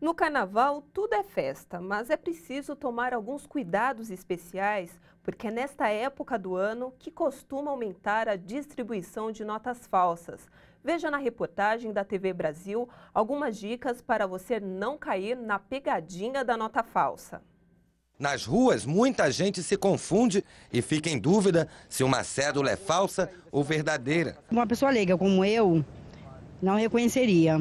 No carnaval, tudo é festa, mas é preciso tomar alguns cuidados especiais, porque é nesta época do ano que costuma aumentar a distribuição de notas falsas. Veja na reportagem da TV Brasil algumas dicas para você não cair na pegadinha da nota falsa. Nas ruas, muita gente se confunde e fica em dúvida se uma cédula é falsa ou verdadeira. Uma pessoa leiga como eu não reconheceria.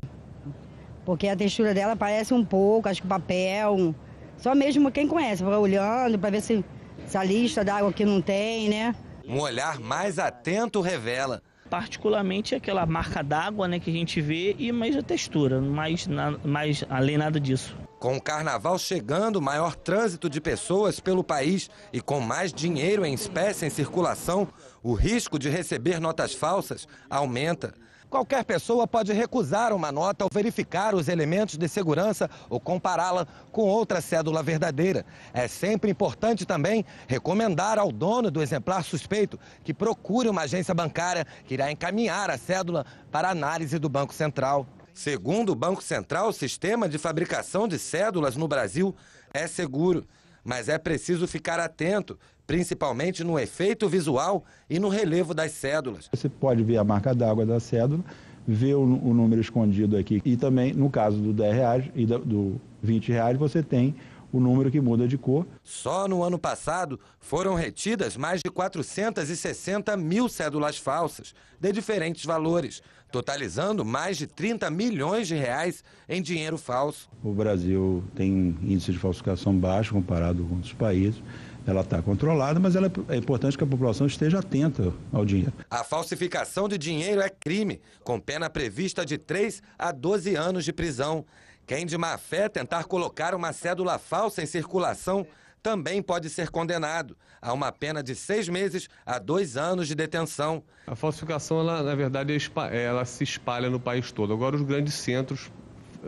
Porque a textura dela parece um pouco, acho que papel. Só mesmo quem conhece, vai olhando para ver se, essa a lista d'água que não tem, né? Um olhar mais atento revela particularmente aquela marca d'água né, que a gente vê e mais a textura, mais, na, mais além nada disso. Com o carnaval chegando, maior trânsito de pessoas pelo país e com mais dinheiro em espécie em circulação, o risco de receber notas falsas aumenta. Qualquer pessoa pode recusar uma nota ao verificar os elementos de segurança ou compará-la com outra cédula verdadeira. É sempre importante também recomendar ao dono do exemplar suspeito que procure uma agência bancária que irá encaminhar a cédula para análise do Banco Central. Segundo o Banco Central, o sistema de fabricação de cédulas no Brasil é seguro mas é preciso ficar atento, principalmente no efeito visual e no relevo das cédulas. Você pode ver a marca d'água da cédula, ver o, o, número escondido aqui e também, no caso do 10 reais e do 20 reais, você tem o número que muda de cor. Só no ano passado foram retidas mais de 460 mil cédulas falsas, de diferentes valores, totalizando mais de 30 milhões de reais em dinheiro falso. O Brasil tem índice de falsificação baixo comparado com outros países ela está controlada, mas ela, é, é importante que a população esteja atenta ao dinheiro. A falsificação de dinheiro é crime, com pena prevista de 3 a 12 anos de prisão. Quem de má fé tentar colocar uma cédula falsa em circulação também pode ser condenado a uma pena de seis meses a dois anos de detenção. A falsificação, ela, na verdade, é é, ela se espalha no país todo. Agora, os grandes centros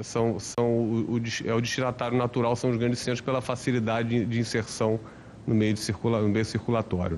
são, são o, o, é o destinatário natural, são os grandes centros pela facilidade de, inserção no meio, de circula, no meio circulatório. Né?